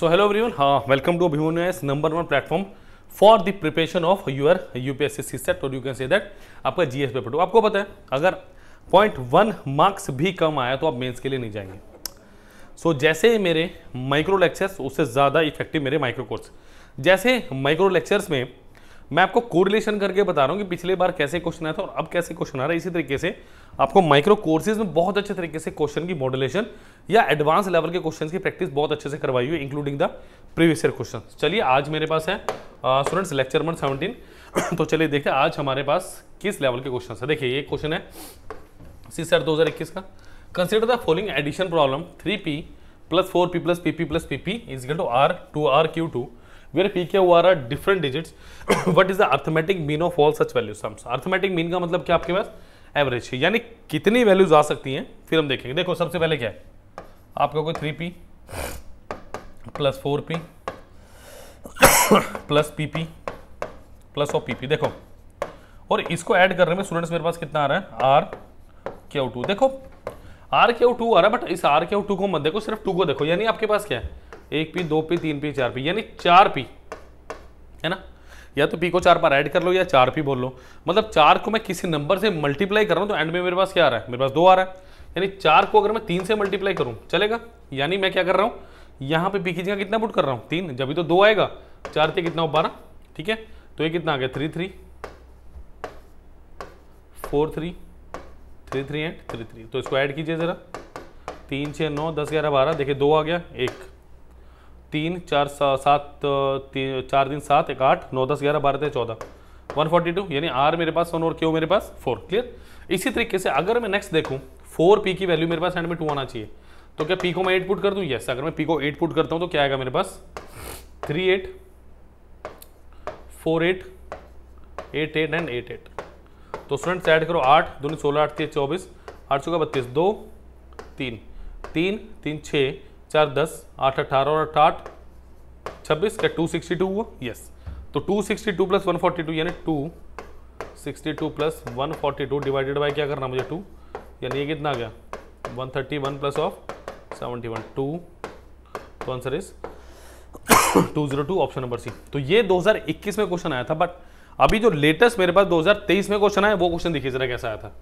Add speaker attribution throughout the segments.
Speaker 1: सो hello everyone हाँ welcome to Abhiman number one platform for the preparation of your U P UPSC set और you can say that आपका GS paper two आपको पता है अगर point one marks भी कम आया तो आप मेंस के लिए नहीं जाएंगे सो so, जैसे मेरे माइक्रो लेक्चर्स उससे ज़्यादा इफेक्टिव मेरे माइक्रो कोर्स जैसे माइक्रो लेक्चर्स में मैं आपको कोरिलेशन करके बता रहा हूँ कि पिछले बार कैसे क्वेश्चन आया था और अब कैसे क्वेश्चन आ रहा है इसी तरीके से आपको माइक्रो कोर्सेज में बहुत अच्छे तरीके से क्वेश्चन की मॉडलेशन या एडवांस लेवल के क्वेश्चन की प्रैक्टिस बहुत अच्छे से करवाई हुई including the previous year question चलिए आज मेरे पास है स्टूडेंट्स लेक्चर नंबर सेवनटीन तो चलिए देखिए आज हमारे पास किस लेवल के क्वेश्चन है देखिए ये क्वेश्चन है सी सर दो का consider the following addition problem three P plus four P plus P P plus P P is two R two R Q two where P Q R are different digits what is the arithmetic mean of all such value sums arithmetic mean का मतलब क्या आपके पास average है यानी कितनी values आ सकती हैं फिर हम देखेंगे देखो सबसे पहले क्या है आपका कोई three P plus four P plus P P plus of P P देखो और इसको ऐड करने में स्टूडेंट्स मेरे पास कितना आ रहा है आर क्यू टू देखो आर क्यू टू आ रहा है बट इस आर क्यू टू को मत देखो सिर्फ टू को देखो यानी आपके पास क्या है एक पी दो पी तीन पी चार पी यानी चार पी है ना या तो पी को चार बार ऐड कर लो या चार पी बोल लो मतलब चार को मैं किसी नंबर से मल्टीप्लाई कर रहा हूँ तो एंड में मेरे पास क्या आ रहा है मेरे पास दो आ रहा है यानी चार को अगर मैं तीन से मल्टीप्लाई करूँ चलेगा यानी मैं क्या कर रहा हूँ यहाँ पे पी की जगह कितना पुट कर रहा हूँ तीन जब भी तो दो आएगा चार थे कितना हो बारह ठीक है तो ये कितना आ गया three three four three three three and three three तो इसको ऐड कीजिए ज़रा तीन छः नौ दस ग्यारह बारह देखिए दो आ गया एक तीन चार सात तीन चार दिन सात एक आठ नौ दस ग्यारह बारह तेरह चौदह वन फोर्टी टू यानी आर मेरे पास वन और क्यों मेरे पास फोर क्लियर इसी तरीके से अगर मैं नेक्स्ट देखूँ फोर पी की वैल्यू मेरे पास एंड में टू आना चाहिए तो क्या पी को मैं एट पुट कर दूँ यस अगर मैं पी को एट पुट करता हूँ तो क्या आएगा मेरे पास three eight four eight eight eight and eight eight तो स्टूडेंट्स ऐड करो आठ दोनों सोलह आठ तीस चौबीस आठ सौ का बत्तीस दो तीन तीन तीन छः चार दस आठ अठारह और अठाठ छब्बीस क्या टू सिक्सटी टू हुआ यस तो two sixty two plus one forty two यानी two sixty two plus one forty two divided by क्या करना मुझे टू यानी ये कितना आ गया one thirty one plus of seventy one two तो answer is two zero two option number C तो ये दो हजार इक्कीस में क्वेश्चन आया था बट अभी जो लेटेस्ट मेरे पास दो हजार तेईस में क्वेश्चन आया वो क्वेश्चन देखिए जरा कैसा आया था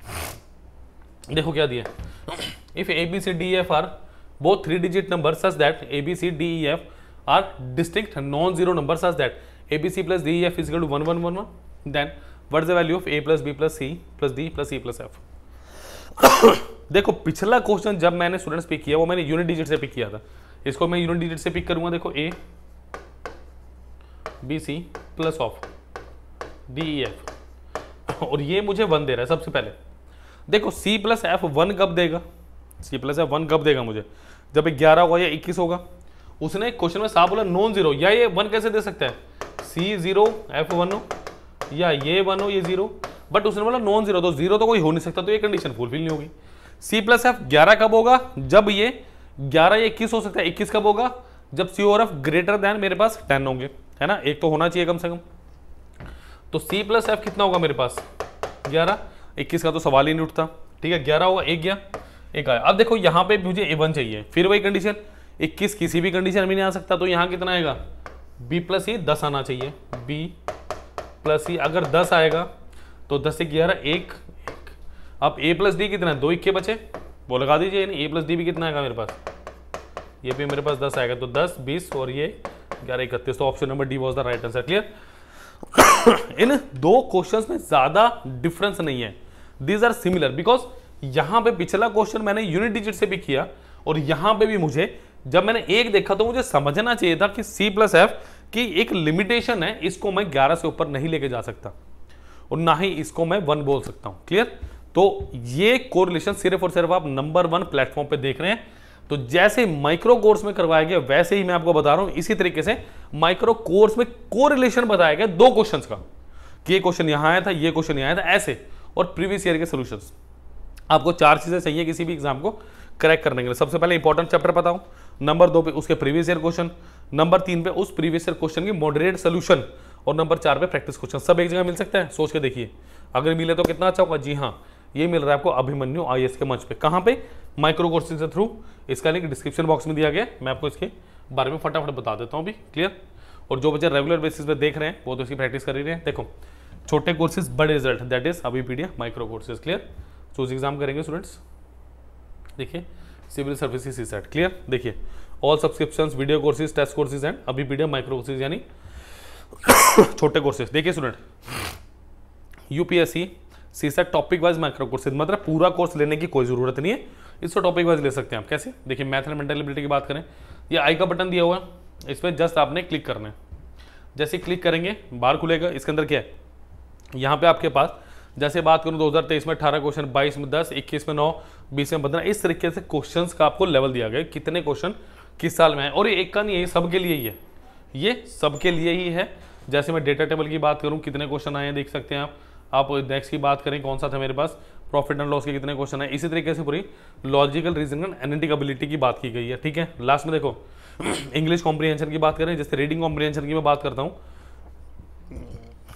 Speaker 1: देखो क्या दिया if A B C D F are both three digit numbers such that a b c d e f are distinct non zero numbers such that a b c plus d e f is equal to 1 1 1 1 then what is the value of a plus b plus c plus d plus e plus f देखो पिछला question जब मैंने students pick किया वो मैंने unit digit से pick किया था इसको मैं यूनिट डिजिट से पिक करूंगा देखो A B C plus of D E F और ये मुझे वन दे रहा है सबसे पहले देखो सी प्लस एफ वन कब देगा इसकी प्लस है वन कब देगा मुझे जब ग्यारह होगा या इक्कीस होगा उसने क्वेश्चन में साफ बोला नॉन जीरो या ये वन कैसे दे सकता है सी जीरो एफ वन हो या ये वन हो ये जीरो बट उसने बोला नॉन जीरो तो जीरो तो कोई हो नहीं सकता तो ये कंडीशन फुलफिल नहीं होगी सी प्लस एफ ग्यारह कब होगा जब ये ग्यारह या इक्कीस हो सकता है इक्कीस कब होगा जब सी और एफ ग्रेटर देन मेरे पास टेन होंगे है ना एक तो होना चाहिए कम से कम तो सी प्लस एफ कितना होगा मेरे पास ग्यारह इक्कीस का तो सवाल ही नहीं उठता ठीक है ग्यारह होगा एक गया एक आया अब देखो यहाँ पे मुझे ए वन चाहिए फिर वही कंडीशन इक्कीस किसी भी कंडीशन में नहीं आ सकता तो यहाँ कितना आएगा बी प्लस ई दस आना चाहिए बी प्लस ई अगर दस आएगा तो दस से ग्यारह एक, एक अब ए प्लस डी कितना है दो इक्के बचे वो लगा दीजिए यानी ए प्लस डी भी कितना आएगा मेरे पास ये भी मेरे पास दस आएगा तो दस बीस और ये ग्यारह इकतीस तो option number D was the right answer clear इन दो क्वेश्चन में ज़्यादा डिफरेंस नहीं है दीज आर सिमिलर बिकॉज यहां पे पिछला क्वेश्चन मैंने यूनिट डिजिट से भी किया और यहां पे भी मुझे जब मैंने एक देखा तो मुझे समझना चाहिए था कि C प्लस एफ की एक लिमिटेशन है इसको मैं ग्यारह से ऊपर नहीं लेके जा सकता और ना ही इसको मैं वन बोल सकता हूं क्लियर तो ये कोरिलेशन सिर्फ और सिर्फ आप नंबर वन प्लेटफॉर्म पर देख रहे हैं तो जैसे माइक्रो कोर्स में करवाया गया वैसे ही मैं आपको बता रहा हूं इसी तरीके से माइक्रो कोर्स में कोरिलेशन बताया गया दो क्वेश्चन का ये क्वेश्चन यहां आया था ये क्वेश्चन यहां आया था ऐसे और प्रीवियस ईयर के सोल्यूशन आपको चार चीज़ें चाहिए किसी भी एग्जाम को क्रैक करने के लिए सबसे पहले इंपॉर्टेंट चैप्टर हूं नंबर दो पे उसके प्रीवियस ईयर क्वेश्चन नंबर तीन पे उस प्रीवियस ईयर क्वेश्चन की मॉडरेट सोल्यूशन और नंबर चार पे प्रैक्टिस क्वेश्चन सब एक जगह मिल सकते हैं सोच के देखिए अगर मिले तो कितना अच्छा होगा जी हाँ ये मिल रहा है आपको अभिमन्यु आई के मंच पे कहाँ पे माइक्रो कोर्सिंग के थ्रू इसका लिंक डिस्क्रिप्शन बॉक्स में दिया गया मैं आपको इसके बारे में फटाफट बता देता हूँ अभी क्लियर और जो बच्चे रेगुलर बेसिस पे देख रहे हैं वो तो इसकी प्रैक्टिस कर ही रहे हैं देखो छोटे कोर्सेज बड़े result that is Abhipedia micro courses clear choose exam करेंगे स्टूडेंट्स देखिए civil service CSAT clear देखिए all subscription video courses test courses and Abhipedia micro courses यानी छोटे कोर्सेज देखिए student UPSC CSAT topic wise micro courses मतलब पूरा course लेने की कोई ज़रूरत नहीं है इसको टॉपिक वाइज ले सकते हैं आप कैसे देखिए मैथ एंड मेंटल की बात करें ये आई का बटन दिया हुआ है इस पर जस्ट आपने क्लिक करना है जैसे क्लिक करेंगे बाहर खुलेगा इसके अंदर क्या है यहाँ पे आपके पास जैसे बात करूं 2023 में 18 क्वेश्चन 22 में 10 21 में 9 20 में पंद्रह इस तरीके से क्वेश्चंस का आपको लेवल दिया गया कितने क्वेश्चन किस साल में है और ये एक का नहीं है सबके लिए ही है ये सबके लिए ही है जैसे मैं डेटा टेबल की बात करूँ कितने क्वेश्चन आए हैं देख सकते हैं आप आप नेक्स्ट की बात करें कौन सा था मेरे पास प्रॉफिट एंड लॉस के कितने क्वेश्चन है इसी तरीके से पूरी लॉजिकल रीजन एंड एनेटिकबिलिटी की बात की गई है ठीक है लास्ट में देखो इंग्लिश कॉम्प्रीहेंशन की बात करें जैसे रीडिंग कॉम्प्रीहेंशन की मैं बात करता हूँ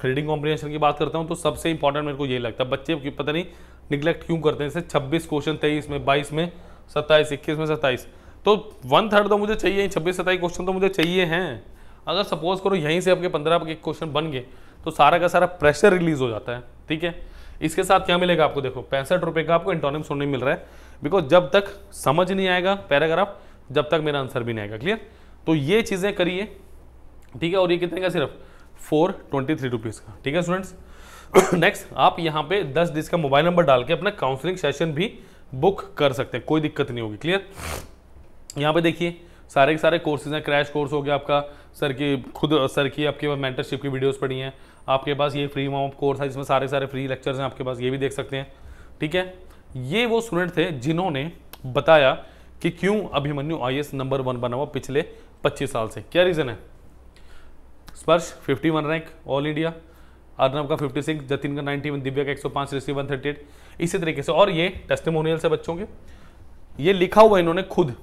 Speaker 1: रीडिंग कॉम्प्रिहेंशन की बात करता हूँ तो सबसे इंपॉर्टेंट मेरे को ये लगता है बच्चे पता नहीं निगलेक्ट क्यों करते हैं इसे छब्बीस क्वेश्चन तेईस में बाईस में सत्ताईस इक्कीस में सत्ताईस तो वन थर्ड तो मुझे चाहिए छब्बीस सत्ताईस क्वेश्चन तो मुझे चाहिए हैं अगर सपोज करो यहीं से आपके पंद्रह के क्वेश्चन बन गए तो सारा का सारा प्रेशर रिलीज हो जाता है ठीक है इसके साथ क्या मिलेगा आपको देखो पैंसठ रुपये का आपको इंटोनिम सुनने मिल रहा है बिकॉज जब तक समझ नहीं आएगा पैराग्राफ जब तक मेरा आंसर भी नहीं आएगा क्लियर तो ये चीज़ें करिए ठीक है और ये कितने का सिर्फ फोर ट्वेंटी थ्री रुपीज़ का ठीक है स्टूडेंट्स नेक्स्ट आप यहाँ पे दस डिज का मोबाइल नंबर डाल के अपना काउंसलिंग सेशन भी बुक कर सकते हैं कोई दिक्कत नहीं होगी क्लियर यहाँ पे देखिए सारे के सारे कोर्सेज हैं क्रैश कोर्स हो गया आपका सर की खुद सर की आपके पास मेंटरशिप की वीडियोस पड़ी हैं आपके पास ये फ्री वॉम कोर्स है जिसमें सारे सारे फ्री लेक्चर्स हैं आपके पास ये भी देख सकते हैं ठीक है ये वो स्टूडेंट थे जिन्होंने बताया कि क्यों अभिमन्यु आई नंबर वन बना हुआ पिछले पच्चीस साल से क्या रीज़न है स्पर्श 51 रैंक ऑल इंडिया अर्नब का 56 जतिन का 91 दिव्या का 105 ऋषि 138 इसी तरीके से और ये टेस्टिमोनियल से बच्चों के ये लिखा हुआ इन्होंने खुद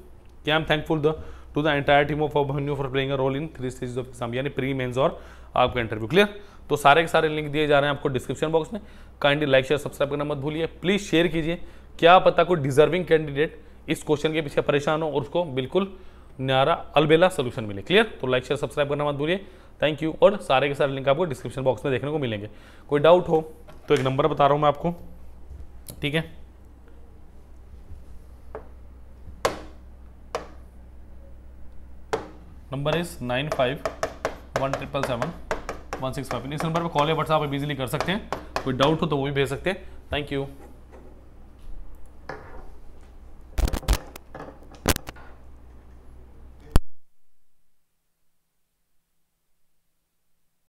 Speaker 1: कि I am thankful the to the entire team of Abhimanu for playing a role in three stage of exam यानी प्री मेन्स और आपका इंटरव्यू क्लियर तो सारे के सारे लिंक दिए जा रहे हैं आपको डिस्क्रिप्शन बॉक्स में काइंडली लाइक शेयर सब्सक्राइब करना मत भूलिए प्लीज़ शेयर कीजिए क्या पता कोई डिजर्विंग कैंडिडेट इस क्वेश्चन के पीछे परेशान हो और उसको बिल्कुल नारा अलबेला सोल्यूशन मिले क्लियर तो लाइक शेयर सब्सक्राइब करना मत भूलिए थैंक यू और सारे के सारे लिंक आपको डिस्क्रिप्शन बॉक्स में देखने को मिलेंगे कोई डाउट हो तो एक नंबर बता रहा हूँ मैं आपको ठीक है number is nine five one triple seven one six five इस नंबर पर कॉल या व्हाट्सएप पर बिजली कर सकते हैं कोई डाउट हो तो वो भी भेज सकते हैं थैंक यू